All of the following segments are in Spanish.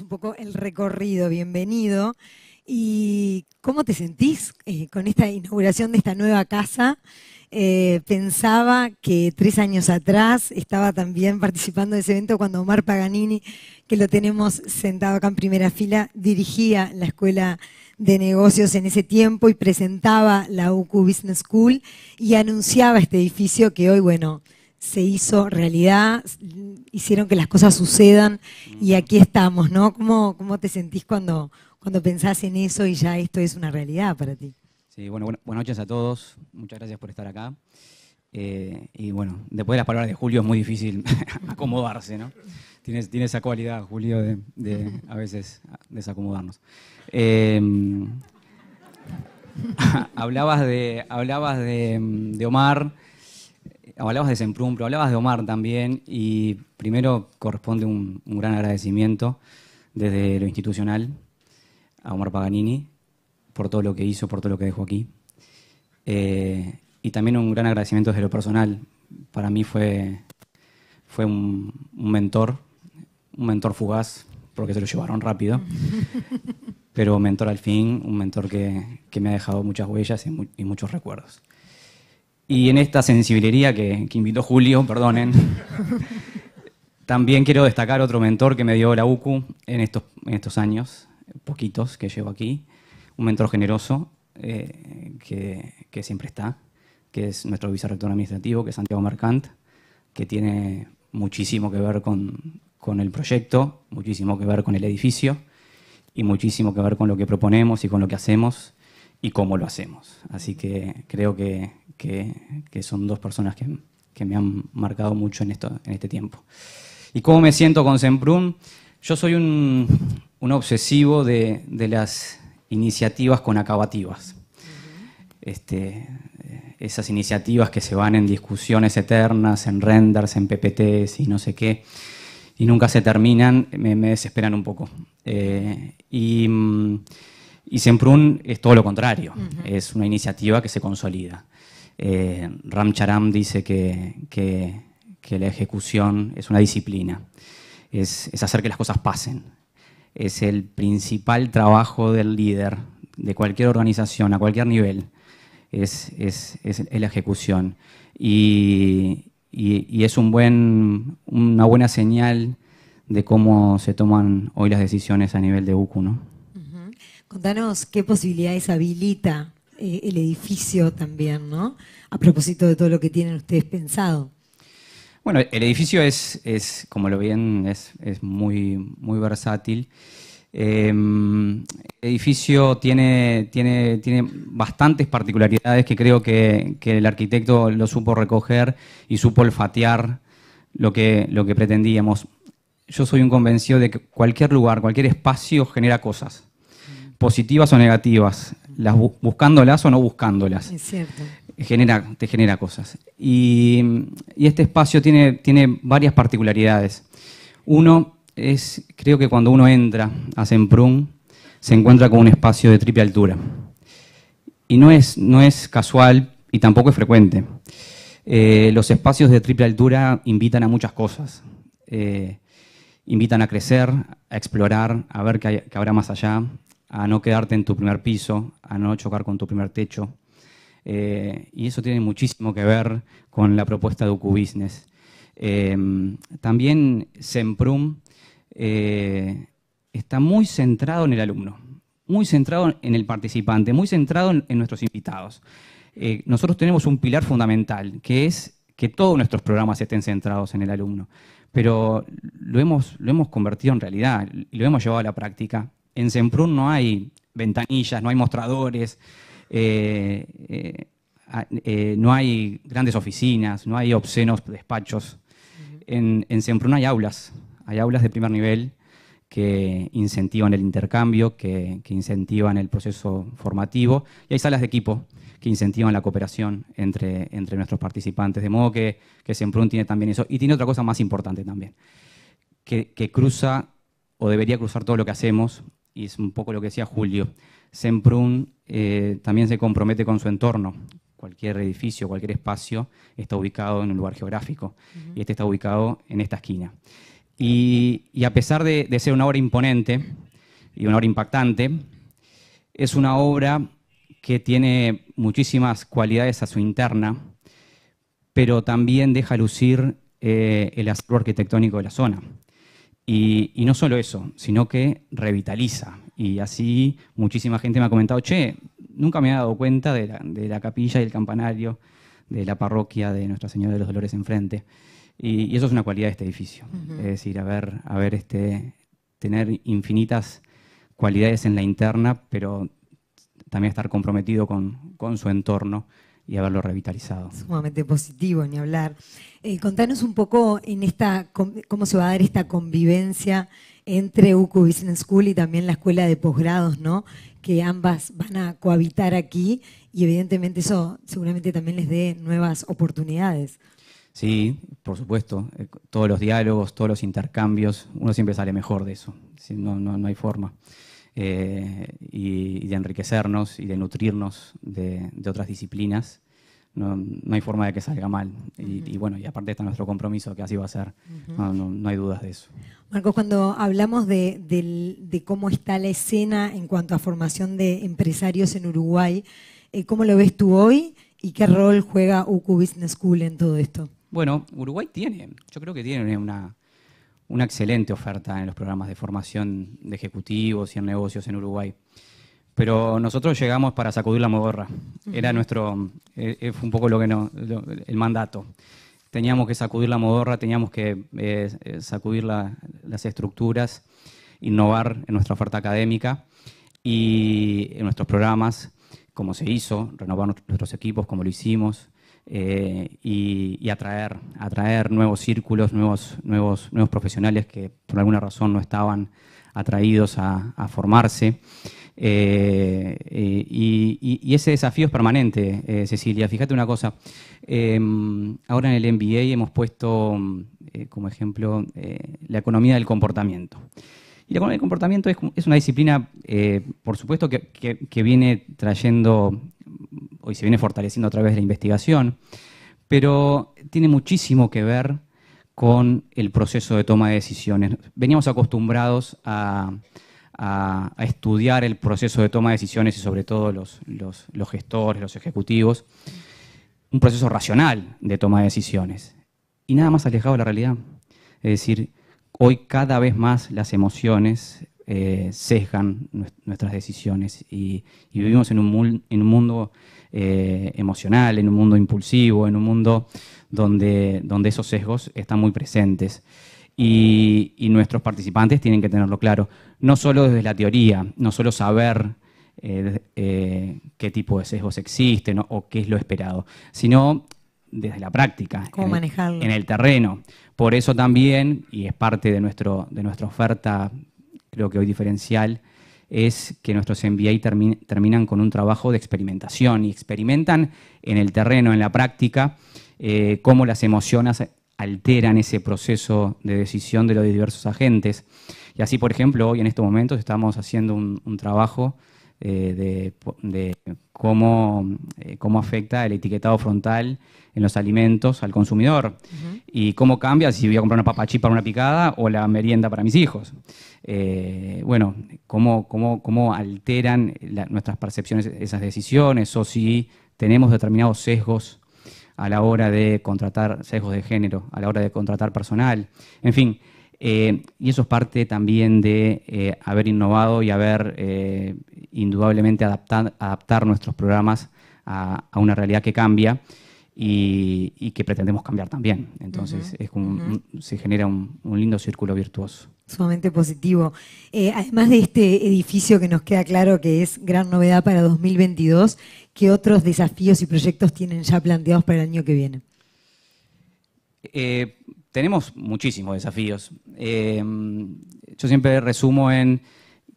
un poco el recorrido. Bienvenido. ¿Y cómo te sentís eh, con esta inauguración de esta nueva casa? Eh, pensaba que tres años atrás estaba también participando de ese evento cuando Omar Paganini, que lo tenemos sentado acá en primera fila, dirigía la escuela de negocios en ese tiempo y presentaba la UQ Business School y anunciaba este edificio que hoy, bueno, se hizo realidad, hicieron que las cosas sucedan y aquí estamos, ¿no? ¿Cómo, cómo te sentís cuando, cuando pensás en eso y ya esto es una realidad para ti? Sí, bueno, buenas noches a todos, muchas gracias por estar acá. Eh, y bueno, después de las palabras de Julio es muy difícil acomodarse, ¿no? Tiene, esa cualidad, Julio, de, de a veces desacomodarnos. Em, hablabas de, hablabas de, de Omar hablabas de Semprún, hablabas de Omar también, y primero corresponde un, gran agradecimiento desde lo institucional a Omar Paganini por todo lo que hizo, por todo lo que dejó aquí. Eh, y también un gran agradecimiento desde lo personal. Para mí fue, fue un, mentor, un mentor fugaz, porque se lo llevaron rápido, pero mentor al fin, un mentor que, me ha dejado muchas huellas y muchos recuerdos. Y en esta sensiblería que, invitó Julio, perdonen, también quiero destacar otro mentor que me dio la UCU en estos, estos años, poquitos que llevo aquí, un mentor generoso eh, que, siempre está, que es nuestro vicerrector administrativo, que es Santiago Mercant, que tiene muchísimo que ver con el proyecto, muchísimo que ver con el edificio y muchísimo que ver con lo que proponemos y con lo que hacemos y cómo lo hacemos. Así que creo que, que, son dos personas que, me han marcado mucho en, esto, en este tiempo. ¿Y cómo me siento con Semprún? Yo soy un, obsesivo de, las iniciativas con acabativas. Este, eh, esas iniciativas que se van en discusiones eternas, en renders, en PPTs y no sé qué, y nunca se terminan, me, desesperan un poco. Eh, y, mm, y Semprún es todo lo contrario, es una iniciativa que se consolida. Eh, Ram Charam dice que, que, la ejecución es una disciplina, es, hacer que las cosas pasen. Es el principal trabajo del líder de cualquier organización, a cualquier nivel, es, la ejecución. Y, es una buena señal de cómo se toman hoy las decisiones a nivel de UCU. Contanos qué posibilidades habilita eh, el edificio también, ¿no? A propósito de todo lo que tienen ustedes pensado. Bueno, el edificio es, es como lo ven, es, muy, muy versátil. el em, edificio tiene, tiene, tiene bastantes particularidades que creo que, el arquitecto lo supo recoger y supo olfatear lo que, lo que pretendíamos. Yo soy un convencido de que cualquier lugar, cualquier espacio genera cosas, positivas o negativas las buscándolas o no buscándolas. Genera, te genera cosas. Y, este espacio tiene, tiene, varias particularidades. Uno es, creo que cuando uno entra a Semprún, se encuentra con un espacio de triple altura. Y no es, no es casual y tampoco es frecuente. Eh, los espacios de triple altura invitan a muchas cosas. Eh, invitan a crecer, a explorar, a ver qué habrá más allá, a no quedarte en tu primer piso, a no chocar con tu primer techo. Eh, y eso tiene muchísimo que ver con la propuesta de UQ Business. Eh, también Semprum eh, está muy centrado en el alumno, muy centrado en el participante, muy centrado en, nuestros invitados. nosotros tenemos un pilar fundamental, que es que todos nuestros programas estén centrados en el alumno, pero lo hemos, lo hemos convertido en realidad, y lo hemos llevado a la práctica en Semprún no hay ventanillas, no hay mostradores, eh, eh, eh, no hay grandes oficinas, no hay obscenos despachos. En, Semprún hay aulas, hay aulas de primer nivel que incentivan el intercambio, que, incentivan el proceso formativo, y hay salas de equipo que incentivan la cooperación entre, nuestros participantes, de modo que, que Semprún tiene también eso, y tiene otra cosa más importante también, que cruza o debería cruzar todo lo que hacemos y es un poco lo que decía Julio. Semprún eh, también se compromete con su entorno. Cualquier edificio, cualquier espacio está ubicado en un lugar geográfico y este está ubicado en esta esquina. Y, a pesar de, ser una obra imponente y una obra impactante, es una obra que tiene muchísimas cualidades a su interna, pero también deja lucir eh, el aspecto arquitectónico de la zona. Y, no solo eso, sino que revitaliza. Y así muchísima gente me ha comentado, che, nunca me he dado cuenta de la, capilla y el campanario de la parroquia de Nuestra Señora de los Dolores enfrente. Y, eso es una cualidad de este edificio. Es decir, a ver, a ver este, tener infinitas cualidades en la interna, pero también estar comprometido con su entorno y haberlo revitalizado. Sumamente positivo, ni hablar. Eh, contanos un poco en esta cómo se va a dar esta convivencia entre UQ Business School y también la escuela de posgrados, ¿no? Que ambas van a cohabitar aquí y evidentemente eso seguramente también les dé nuevas oportunidades. Sí, por supuesto. Eh, todos los diálogos, todos los intercambios, uno siempre sale mejor de eso. No, no, no hay forma. Eh, y, de enriquecernos y de nutrirnos de, otras disciplinas. No, hay forma de que salga mal. y, bueno, y aparte está nuestro compromiso, que así va a ser. no, hay dudas de eso. Marcos, cuando hablamos de, de, cómo está la escena en cuanto a formación de empresarios en Uruguay, eh, ¿cómo lo ves tú hoy y qué rol juega UQ Business School en todo esto? Bueno, Uruguay tiene, yo creo que tiene una, una excelente oferta en los programas de formación de ejecutivos y en negocios en Uruguay. Pero nosotros llegamos para sacudir la modorra. Era nuestro, eh, eh, fue un poco lo que el mandato. Teníamos que sacudir la modorra, teníamos que eh, sacudir las estructuras, innovar en nuestra oferta académica y en nuestros programas, como se hizo, renovar nuestros equipos, como lo hicimos, eh, y, atraer, atraer nuevos círculos, nuevos, nuevos, nuevos profesionales que por alguna razón no estaban atraídos a, formarse. Eh, y, ese desafío es permanente, eh, Cecilia. Fíjate una cosa, em, ahora en el MBA hemos puesto mm, como ejemplo la economía del comportamiento. Y la economía del comportamiento es, una disciplina, por supuesto, que, viene trayendo hoy se viene fortaleciendo a través de la investigación, pero tiene muchísimo que ver con el proceso de toma de decisiones. Veníamos acostumbrados a, estudiar el proceso de toma de decisiones y sobre todo los, los gestores, los ejecutivos, un proceso racional de toma de decisiones y nada más alejado de la realidad. Es decir, hoy cada vez más las emociones eh, sesgan nuestras decisiones y, vivimos en un, en un mundo eh, emocional, en un mundo impulsivo, en un mundo donde, donde esos sesgos están muy presentes. Y, nuestros participantes tienen que tenerlo claro, no solo desde la teoría, no solo saber eh, eh, qué tipo de sesgos existen o, qué es lo esperado, sino desde la práctica, ¿Cómo en, en el terreno. Por eso también, y es parte de, nuestro, de nuestra oferta creo que hoy diferencial, es que nuestros MBA terminan con un trabajo de experimentación y experimentan en el terreno, en la práctica, eh, cómo las emociones alteran ese proceso de decisión de los diversos agentes. Y así, por ejemplo, hoy en estos momentos estamos haciendo un trabajo eh, de, cómo, eh, cómo, afecta el etiquetado frontal en los alimentos al consumidor y cómo cambia si voy a comprar una papa para una picada o la merienda para mis hijos. Eh, bueno, cómo, cómo, alteran nuestras percepciones esas decisiones o si tenemos determinados sesgos a la hora de contratar sesgos de género, a la hora de contratar personal. En fin, eh, y eso es parte también de eh, haber innovado y haber eh, indudablemente adaptar, nuestros programas a, una realidad que cambia y, que pretendemos cambiar también. Entonces se genera un, lindo círculo virtuoso. Sumamente positivo. además de este edificio que nos queda claro que es gran novedad para 2022, ¿qué otros desafíos y proyectos tienen ya planteados para el año que viene? tenemos muchísimos desafíos. Eh, yo siempre resumo en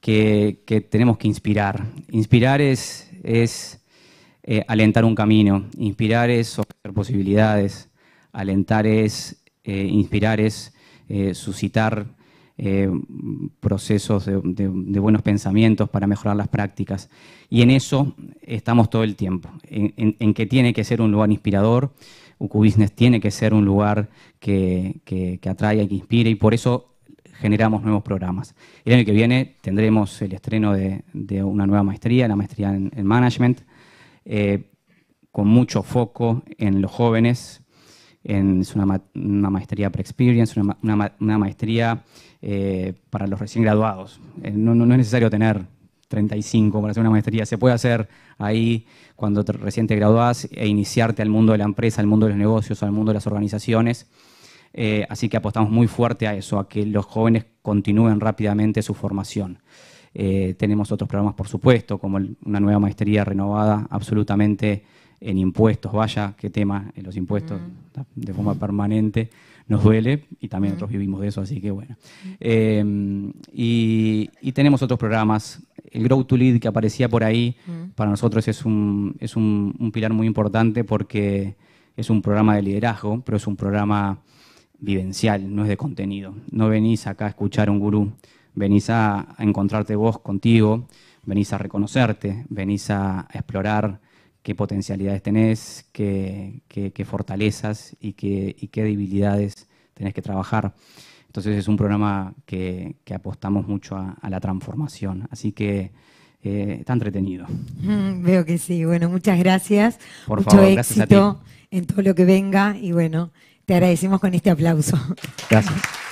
que, tenemos que inspirar. Inspirar es, eh, alentar un camino, inspirar es ofrecer posibilidades, alentar es, eh, inspirar es suscitar procesos de, buenos pensamientos para mejorar las prácticas. Y en eso estamos todo el tiempo, en, en que tiene que ser un lugar inspirador Business tiene que ser un lugar que, que atraiga y que inspire y por eso generamos nuevos programas. El año que viene tendremos el estreno de, una nueva maestría, la maestría en, management, eh, con mucho foco en los jóvenes. es una, maestría pre-experience, una, maestría eh, para los recién graduados. Eh, no es necesario tener 35 para hacer una maestría. Se puede hacer ahí cuando recién te graduás e iniciarte al mundo de la empresa, al mundo de los negocios, al mundo de las organizaciones. Eh, así que apostamos muy fuerte a eso, a que los jóvenes continúen rápidamente su formación. Eh, tenemos otros programas, por supuesto, como una nueva maestría renovada absolutamente en impuestos. Vaya, qué tema eh, los impuestos mm. de forma permanente nos duele y también mm. nosotros vivimos de eso, así que bueno. y tenemos otros programas el Grow to Lead que aparecía por ahí, mm. para nosotros es, un, es un, pilar muy importante porque es un programa de liderazgo, pero es un programa vivencial, no es de contenido. No venís acá a escuchar un gurú, venís a, encontrarte vos contigo, venís a reconocerte, venís a, explorar qué potencialidades tenés, qué, fortalezas y qué, y qué debilidades tenés que trabajar. Entonces es un programa que, apostamos mucho a, la transformación. Así que eh, está entretenido. veo que sí. Bueno, muchas gracias. Por Mucho éxito en todo lo que venga y bueno, te agradecemos con este aplauso. Gracias.